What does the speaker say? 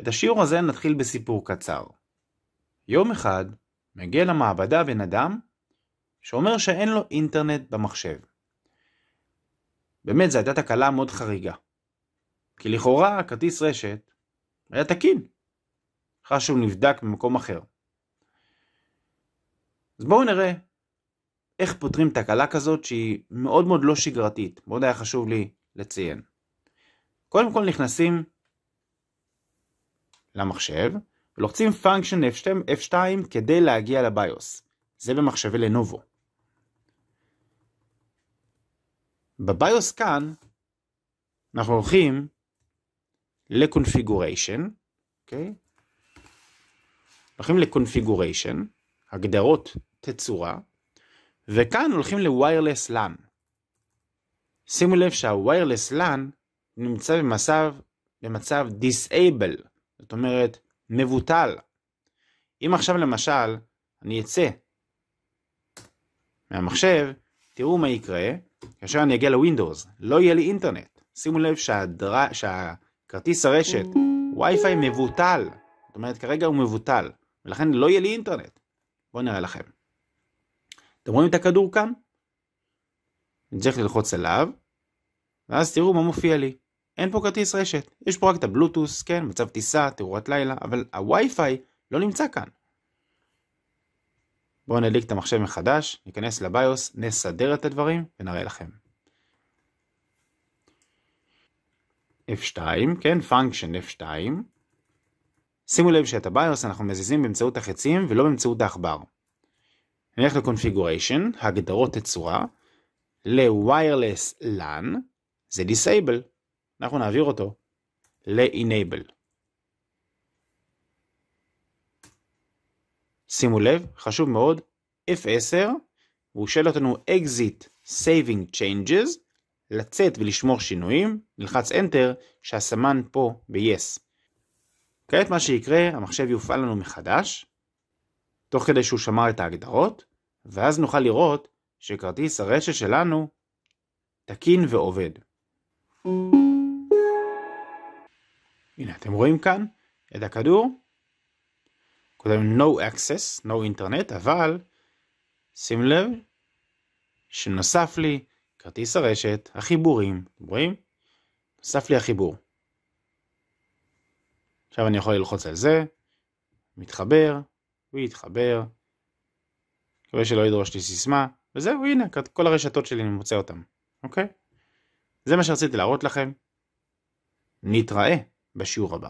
את השיעור הזה נתחיל בסיפור קצר. יום אחד מגיע למעבדה בן אדם שאומר שאין לו אינטרנט במחשב. באמת זו הייתה תקלה מאוד חריגה. כי לכאורה כרטיס רשת היה תקין. אחרי שהוא נבדק במקום אחר. אז בואו נראה איך פותרים תקלה כזאת שהיא מאוד מאוד לא שגרתית, מאוד היה חשוב לי לציין. קודם כל נכנסים למחשב, ולוחצים function F2, F2 כדי להגיע לביוס. זה במחשבי לנובו. בביוס כאן אנחנו הולכים לקונפיגוריישן, אוקיי? הולכים לקונפיגוריישן, הגדרות תצורה, וכאן הולכים ל-Wireless LAN. שימו לב שה-Wireless LAN נמצא במצב, במצב Disable, זאת אומרת, מבוטל. אם עכשיו למשל, אני אצא מהמחשב, תראו מה יקרה, כאשר אני אגיע לווינדוס, לא יהיה לי אינטרנט. שימו לב שהדר... שהכרטיס הרשת, Wi-Fi מבוטל. זאת אומרת, כרגע הוא מבוטל, ולכן לא יהיה לי אינטרנט. בואו נראה לכם. אתם רואים את הכדור כאן? אני צריך ללחוץ עליו, ואז תראו מה מופיע לי. אין פה כרטיס רשת, יש פה רק את הבלוטוס, כן, מצב טיסה, תאורת לילה, אבל הווי-פיי לא נמצא כאן. בואו נדליק את המחשב מחדש, ניכנס לביוס, נסדר את הדברים ונראה לכם. F2, כן, function F2. שימו לב שאת הביוס אנחנו מזיזים באמצעות החצים ולא באמצעות העכבר. נלך ל-configuration, הגדרות תצורה, ל-wireless LAN, זה disable. אנחנו נעביר אותו ל-Enable. שימו לב, חשוב מאוד, F10, והוא שואל אותנו Exit Saving Changes, לצאת ולשמור שינויים, נלחץ Enter שהסמן פה ב-Yes. כעת מה שיקרה, המחשב יופעל לנו מחדש, תוך כדי שהוא שמר את ההגדרות, ואז נוכל לראות שכרטיס הרשת שלנו תקין ועובד. Thank you. הנה, אתם רואים כאן את הכדור. קודם no access, no אינטרנט, אבל שים לב שנוסף לי כרטיס הרשת, החיבורים, אתם רואים? נוסף לי החיבור. עכשיו אני יכול ללחוץ על זה, מתחבר, ויתחבר, מקווה שלא ידרוש לי סיסמה, וזהו, הנה, כל הרשתות שלי, אני מוצא אותן, אוקיי? זה מה שרציתי להראות לכם. נתראה. باش يغبى